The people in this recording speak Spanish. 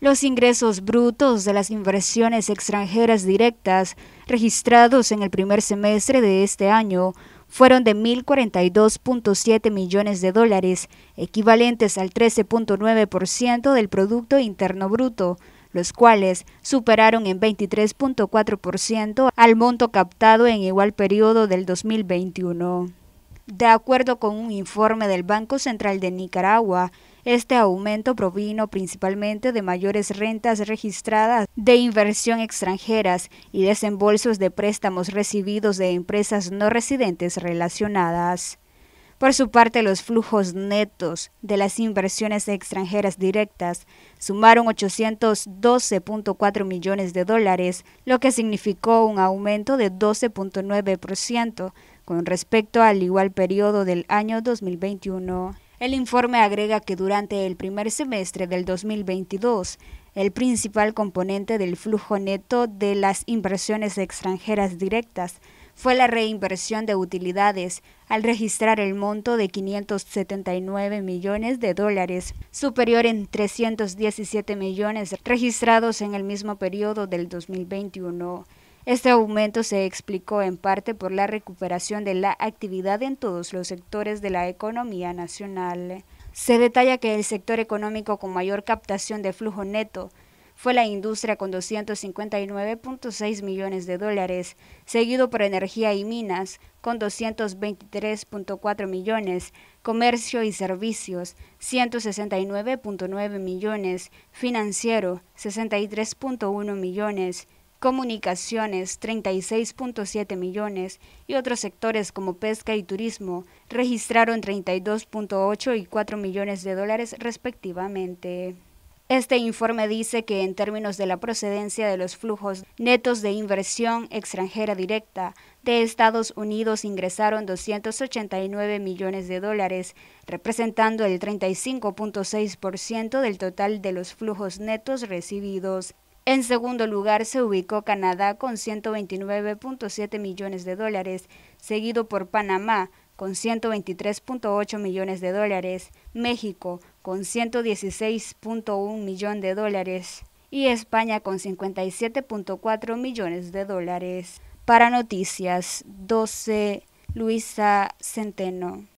Los ingresos brutos de las inversiones extranjeras directas registrados en el primer semestre de este año fueron de 1.042.7 millones de dólares, equivalentes al 13.9% del Producto Interno Bruto, los cuales superaron en 23.4% al monto captado en igual periodo del 2021. De acuerdo con un informe del Banco Central de Nicaragua, este aumento provino principalmente de mayores rentas registradas de inversión extranjeras y desembolsos de préstamos recibidos de empresas no residentes relacionadas. Por su parte, los flujos netos de las inversiones extranjeras directas sumaron 812.4 millones de dólares, lo que significó un aumento de 12.9% con respecto al igual periodo del año 2021. El informe agrega que durante el primer semestre del 2022, el principal componente del flujo neto de las inversiones extranjeras directas fue la reinversión de utilidades, al registrar el monto de 579 millones de dólares, superior en 317 millones registrados en el mismo periodo del 2021. Este aumento se explicó en parte por la recuperación de la actividad en todos los sectores de la economía nacional. Se detalla que el sector económico con mayor captación de flujo neto fue la industria con 259.6 millones de dólares, seguido por energía y minas con 223.4 millones, comercio y servicios 169.9 millones, financiero 63.1 millones, comunicaciones 36.7 millones y otros sectores como pesca y turismo registraron 32.8 y 4 millones de dólares respectivamente. Este informe dice que en términos de la procedencia de los flujos netos de inversión extranjera directa de Estados Unidos ingresaron 289 millones de dólares, representando el 35.6% del total de los flujos netos recibidos. En segundo lugar se ubicó Canadá con 129.7 millones de dólares, seguido por Panamá con 123.8 millones de dólares, México con 116.1 millones de dólares y España con 57.4 millones de dólares. Para Noticias 12, Luisa Centeno.